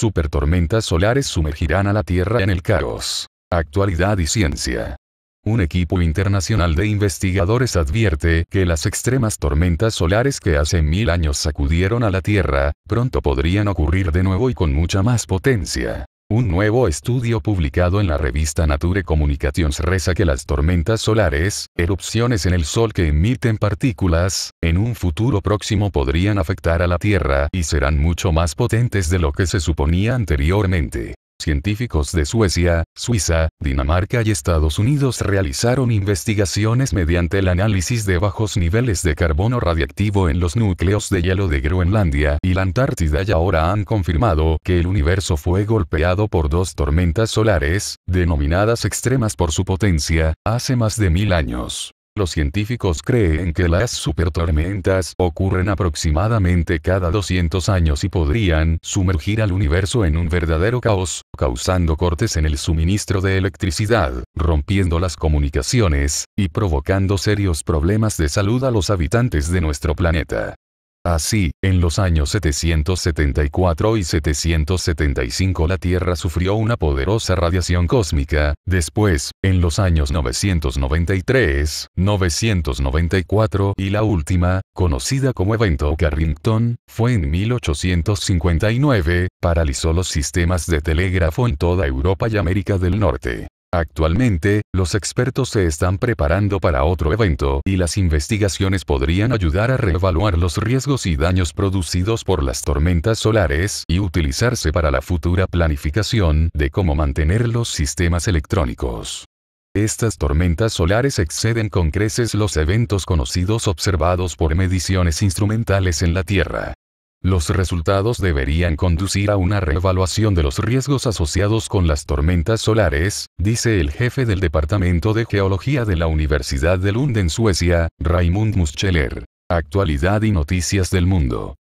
supertormentas solares sumergirán a la Tierra en el caos. Actualidad y ciencia. Un equipo internacional de investigadores advierte que las extremas tormentas solares que hace mil años sacudieron a la Tierra, pronto podrían ocurrir de nuevo y con mucha más potencia. Un nuevo estudio publicado en la revista Nature Communications reza que las tormentas solares, erupciones en el Sol que emiten partículas, en un futuro próximo podrían afectar a la Tierra y serán mucho más potentes de lo que se suponía anteriormente. Científicos de Suecia, Suiza, Dinamarca y Estados Unidos realizaron investigaciones mediante el análisis de bajos niveles de carbono radiactivo en los núcleos de hielo de Groenlandia y la Antártida y ahora han confirmado que el universo fue golpeado por dos tormentas solares, denominadas extremas por su potencia, hace más de mil años. Los científicos creen que las supertormentas ocurren aproximadamente cada 200 años y podrían sumergir al universo en un verdadero caos, causando cortes en el suministro de electricidad, rompiendo las comunicaciones, y provocando serios problemas de salud a los habitantes de nuestro planeta. Así, en los años 774 y 775 la Tierra sufrió una poderosa radiación cósmica, después, en los años 993, 994 y la última, conocida como evento Carrington, fue en 1859, paralizó los sistemas de telégrafo en toda Europa y América del Norte. Actualmente, los expertos se están preparando para otro evento y las investigaciones podrían ayudar a reevaluar los riesgos y daños producidos por las tormentas solares y utilizarse para la futura planificación de cómo mantener los sistemas electrónicos. Estas tormentas solares exceden con creces los eventos conocidos observados por mediciones instrumentales en la Tierra. Los resultados deberían conducir a una reevaluación de los riesgos asociados con las tormentas solares, dice el jefe del Departamento de Geología de la Universidad de Lund en Suecia, Raimund Muscheler. Actualidad y noticias del mundo.